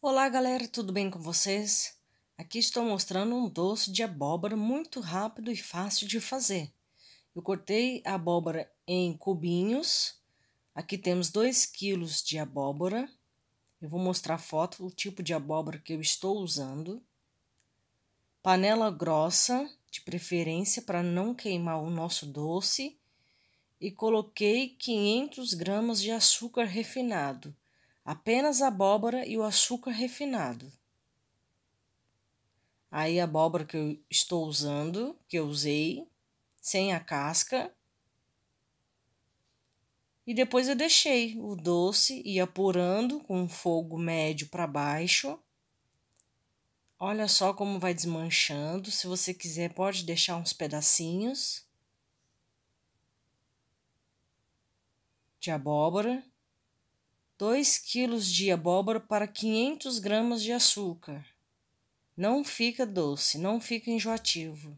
Olá galera, tudo bem com vocês? Aqui estou mostrando um doce de abóbora muito rápido e fácil de fazer. Eu cortei a abóbora em cubinhos. Aqui temos 2 quilos de abóbora. Eu vou mostrar a foto do tipo de abóbora que eu estou usando. Panela grossa, de preferência para não queimar o nosso doce. E coloquei 500 gramas de açúcar refinado apenas a abóbora e o açúcar refinado. Aí a abóbora que eu estou usando, que eu usei, sem a casca. E depois eu deixei o doce e apurando com fogo médio para baixo. Olha só como vai desmanchando. Se você quiser, pode deixar uns pedacinhos de abóbora. 2 kg de abóbora para 500 gramas de açúcar. Não fica doce, não fica enjoativo.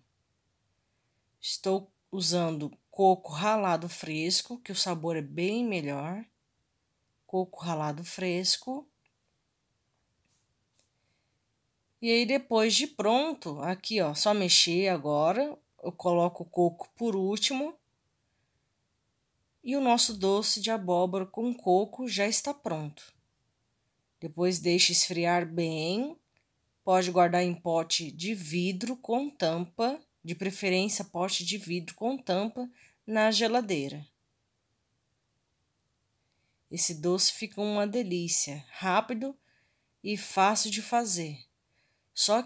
Estou usando coco ralado fresco, que o sabor é bem melhor. Coco ralado fresco. E aí, depois de pronto, aqui ó, só mexer agora. Eu coloco o coco por último e o nosso doce de abóbora com coco já está pronto. Depois deixe esfriar bem. Pode guardar em pote de vidro com tampa, de preferência pote de vidro com tampa, na geladeira. Esse doce fica uma delícia, rápido e fácil de fazer. Só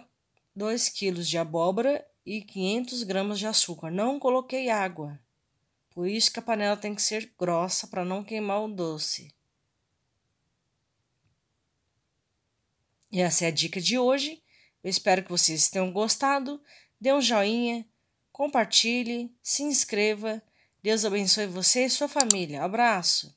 2 kg de abóbora e 500 gramas de açúcar. Não coloquei água. Por isso que a panela tem que ser grossa para não queimar o doce. E essa é a dica de hoje. Eu espero que vocês tenham gostado. Dê um joinha, compartilhe, se inscreva. Deus abençoe você e sua família. Abraço!